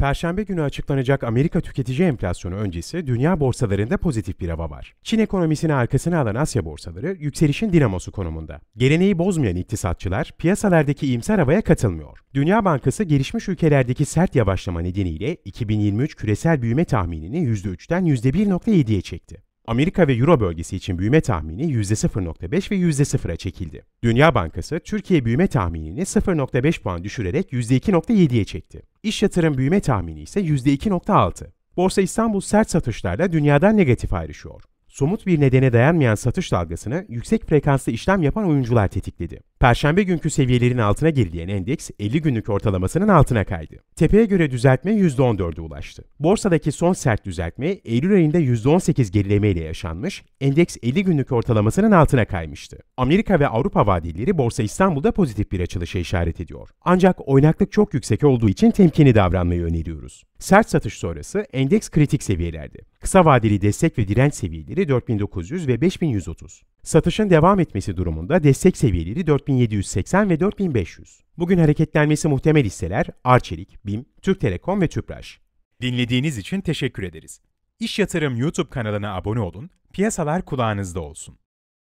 Perşembe günü açıklanacak Amerika tüketici enflasyonu öncesi dünya borsalarında pozitif bir hava var. Çin ekonomisini arkasına alan Asya borsaları yükselişin dinamosu konumunda. Geleneği bozmayan iktisatçılar piyasalardaki iyimser havaya katılmıyor. Dünya Bankası gelişmiş ülkelerdeki sert yavaşlama nedeniyle 2023 küresel büyüme tahminini %3'ten %1.7'ye çekti. Amerika ve Euro bölgesi için büyüme tahmini %0.5 ve %0'a çekildi. Dünya Bankası Türkiye büyüme tahminini 0.5 puan düşürerek %2.7'ye çekti. İş yatırım büyüme tahmini ise %2.6. Borsa İstanbul sert satışlarla dünyadan negatif ayrışıyor. Somut bir nedene dayanmayan satış dalgasını yüksek frekanslı işlem yapan oyuncular tetikledi. Perşembe günkü seviyelerin altına gerileyen endeks 50 günlük ortalamasının altına kaydı. Tepeye göre düzeltme %14'e ulaştı. Borsadaki son sert düzeltme Eylül ayında %18 gerileme ile yaşanmış, endeks 50 günlük ortalamasının altına kaymıştı. Amerika ve Avrupa vadileri Borsa İstanbul'da pozitif bir açılışa işaret ediyor. Ancak oynaklık çok yüksek olduğu için temkinli davranmayı öneriyoruz. Sert satış sonrası endeks kritik seviyelerde. Kısa vadeli destek ve direnç seviyeleri 4900 ve 5130. Satışın devam etmesi durumunda destek seviyeleri 4780 ve 4500. Bugün hareketlenmesi muhtemel hisseler Arçelik, BİM, Türk Telekom ve Tüpraş. Dinlediğiniz için teşekkür ederiz. İş Yatırım YouTube kanalına abone olun, piyasalar kulağınızda olsun.